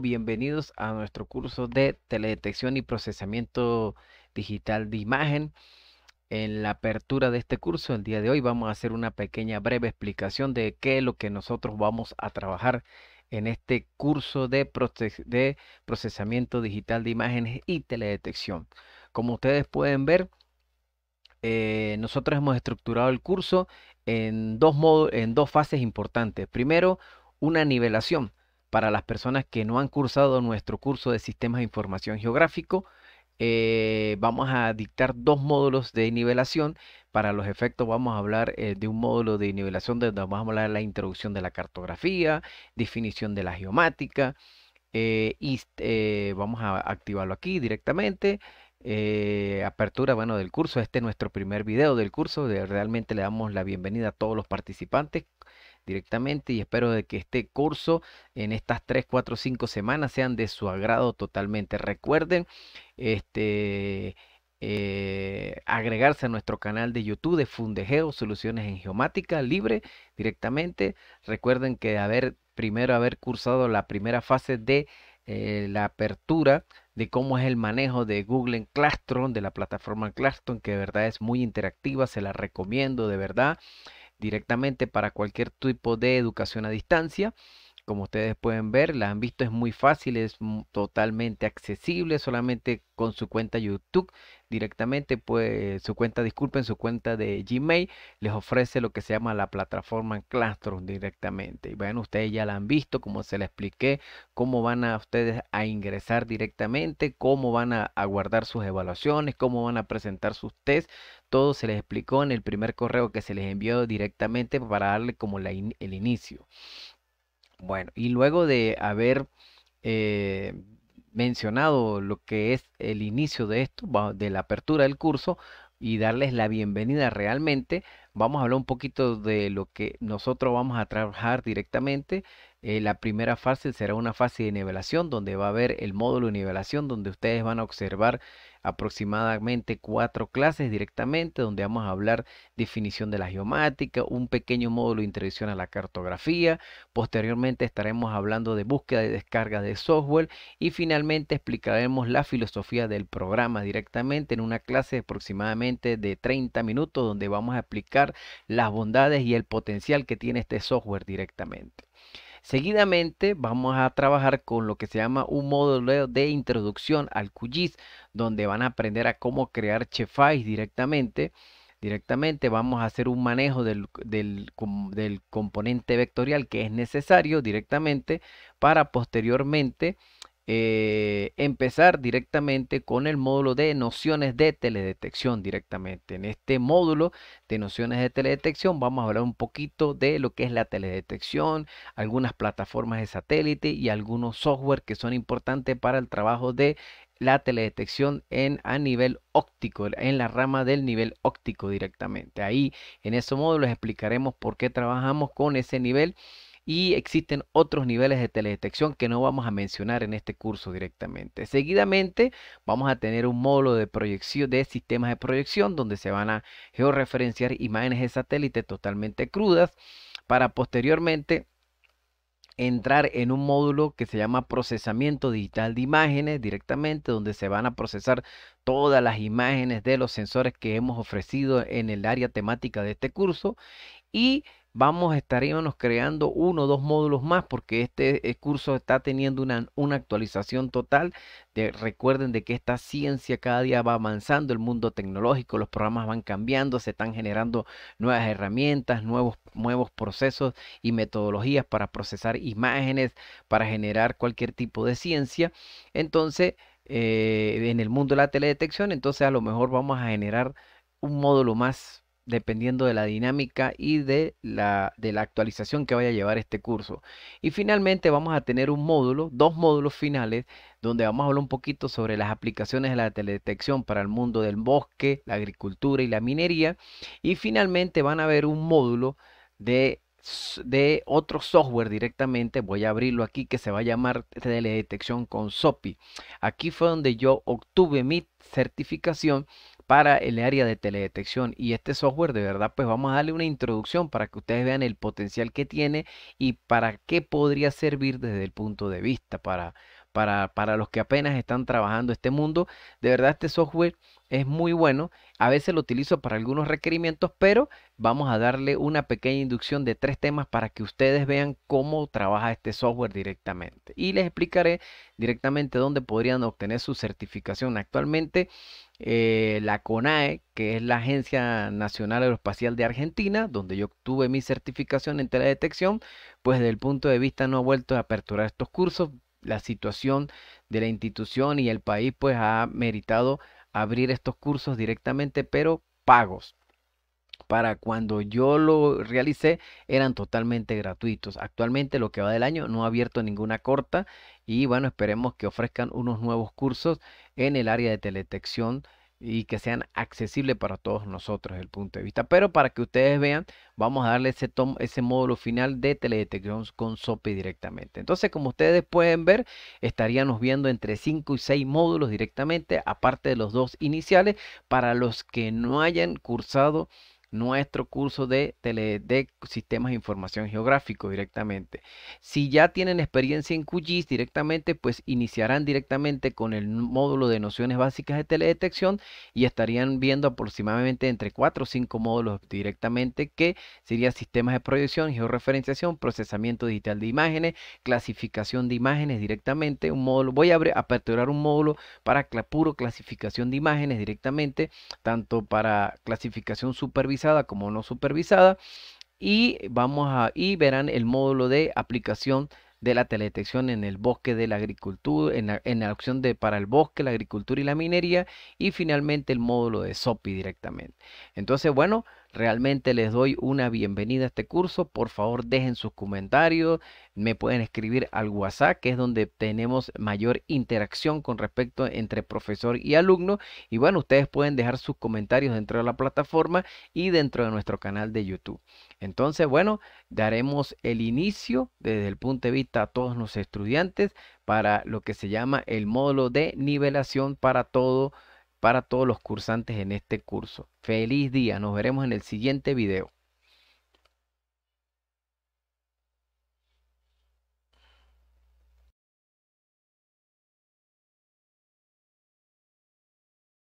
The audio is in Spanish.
bienvenidos a nuestro curso de teledetección y procesamiento digital de imagen. En la apertura de este curso, el día de hoy, vamos a hacer una pequeña breve explicación de qué es lo que nosotros vamos a trabajar en este curso de, de procesamiento digital de imágenes y teledetección. Como ustedes pueden ver, eh, nosotros hemos estructurado el curso en dos, en dos fases importantes. Primero, una nivelación para las personas que no han cursado nuestro curso de sistemas de información geográfico. Eh, vamos a dictar dos módulos de nivelación. Para los efectos vamos a hablar eh, de un módulo de nivelación donde vamos a hablar de la introducción de la cartografía, definición de la geomática eh, y vamos a activarlo aquí directamente. apertura bueno, del curso. Este es nuestro primer video del curso. realmente le damos la bienvenida a todos los participantes directamente y espero de que este curso en estas 3, 4, 5 semanas sean de su agrado totalmente. Recuerden, este... Eh, agregarse a nuestro canal de YouTube de Fundegeo, Soluciones en Geomática, libre directamente. Recuerden que haber, primero haber cursado la primera fase de eh, la apertura de cómo es el manejo de Google en Classroom, de la plataforma Classroom, que de verdad es muy interactiva, se la recomiendo de verdad directamente para cualquier tipo de educación a distancia como ustedes pueden ver, la han visto, es muy fácil, es totalmente accesible, solamente con su cuenta YouTube directamente, pues su cuenta, disculpen, su cuenta de Gmail les ofrece lo que se llama la plataforma Classroom directamente. Y bueno, ustedes ya la han visto, como se la expliqué, cómo van a ustedes a ingresar directamente, cómo van a, guardar sus evaluaciones, cómo van a presentar sus test. Todo se les explicó en el primer correo que se les envió directamente para darle como la el inicio. Bueno, y luego de haber eh, mencionado lo que es el inicio de esto, de la apertura del curso, y darles la bienvenida realmente, vamos a hablar un poquito de lo que nosotros vamos a trabajar directamente eh, la primera fase será una fase de nivelación donde va a haber el módulo de nivelación donde ustedes van a observar aproximadamente cuatro clases directamente donde vamos a hablar definición de la geomática, un pequeño módulo de introducción a la cartografía, posteriormente estaremos hablando de búsqueda y descarga de software y finalmente explicaremos la filosofía del programa directamente en una clase de aproximadamente de 30 minutos donde vamos a explicar las bondades y el potencial que tiene este software directamente. Seguidamente vamos a trabajar con lo que se llama un módulo de introducción al QGIS, donde van a aprender a cómo crear Chefais directamente. Directamente vamos a hacer un manejo del componente vectorial que es necesario directamente para posteriormente eh, empezar directamente con el módulo de nociones de teledetección directamente. En este módulo de nociones de teledetección vamos a hablar un poquito de lo que es la teledetección, algunas plataformas de satélite y algunos software que son importantes para el trabajo de la teledetección en, a nivel óptico, en la rama del nivel óptico directamente. Ahí en ese módulo explicaremos por qué trabajamos con ese nivel y existen otros niveles de teledetección que no vamos a mencionar en este curso directamente. Seguidamente vamos a tener un módulo de proyección de sistemas de proyección donde se van a georreferenciar imágenes de satélite totalmente crudas para posteriormente entrar en un módulo que se llama procesamiento digital de imágenes directamente donde se van a procesar todas las imágenes de los sensores que hemos ofrecido en el área temática de este curso y vamos estaríamos creando uno o dos módulos más porque este eh, curso está teniendo una, una actualización total. recuerden de que esta ciencia cada día va avanzando, el mundo tecnológico, los programas van cambiando, se están generando nuevas herramientas, nuevos, nuevos procesos y metodologías para procesar imágenes, para generar cualquier tipo de ciencia. Entonces, eh, en el mundo de la teledetección, entonces a lo mejor vamos a generar un módulo más dependiendo de la dinámica y de la, actualización que vaya a llevar este curso. Y finalmente vamos a tener un módulo, dos módulos finales, donde vamos a hablar un poquito sobre las aplicaciones de la teledetección para el mundo del bosque, la agricultura y la minería. Y finalmente van a ver un módulo de de otro software directamente, voy a abrirlo aquí que se va a llamar teledetección con SOPI. Aquí fue donde yo obtuve mi certificación para el área de teledetección y este software de verdad pues vamos a darle una introducción para que ustedes vean el potencial que tiene y para qué podría servir desde el punto de vista para para, los que apenas están trabajando este mundo. De verdad, este software es muy bueno. A veces lo utilizo para algunos requerimientos, pero vamos a darle una pequeña inducción de tres temas para que ustedes vean cómo trabaja este software directamente. Y les explicaré directamente dónde podrían obtener su certificación. Actualmente eh, la CONAE, que es la Agencia Nacional Aeroespacial de Argentina, donde yo obtuve mi certificación en teledetección, pues desde el punto de vista no ha vuelto a aperturar estos cursos la situación de la institución y el país pues ha meritado abrir estos cursos directamente, pero pagos. Para cuando yo lo realicé eran totalmente gratuitos. Actualmente lo que va del año no ha abierto ninguna corta y bueno, esperemos que ofrezcan unos nuevos cursos en el área de teletección y que sean accesibles para todos nosotros el punto de vista. Pero para que ustedes vean, vamos a darle ese, ese módulo final de teledetección con SOPI directamente. Entonces, como ustedes pueden ver, estaríamos viendo entre 5 y 6 módulos directamente, aparte de los dos iniciales, para los que no hayan cursado nuestro curso de Sistemas de Información Geográfico directamente. Si ya tienen experiencia en QGIS directamente, pues iniciarán directamente con el módulo de nociones básicas de teledetección y estarían viendo aproximadamente entre 4 o 5 módulos directamente que sería sistemas de proyección, georreferenciación, procesamiento digital de imágenes, clasificación de imágenes directamente, un módulo, voy a aperturar un módulo para puro clasificación de imágenes directamente, tanto para clasificación supervisada como no supervisada y vamos a y verán el módulo de aplicación de la teledetección en el bosque de la agricultura, en la, en la, opción de para el bosque, la agricultura y la minería, y finalmente el módulo de SOPI directamente. Entonces, bueno, Realmente les doy una bienvenida a este curso. Por favor, dejen sus comentarios. Me pueden escribir al WhatsApp, que es donde tenemos mayor interacción con respecto entre profesor y alumno. Y bueno, ustedes pueden dejar sus comentarios dentro de la plataforma y dentro de nuestro canal de YouTube. Entonces, bueno, daremos el inicio desde el punto de vista a todos los estudiantes para lo que se llama el módulo de nivelación para todo para todos los cursantes en este curso. Feliz día, nos veremos en el siguiente video.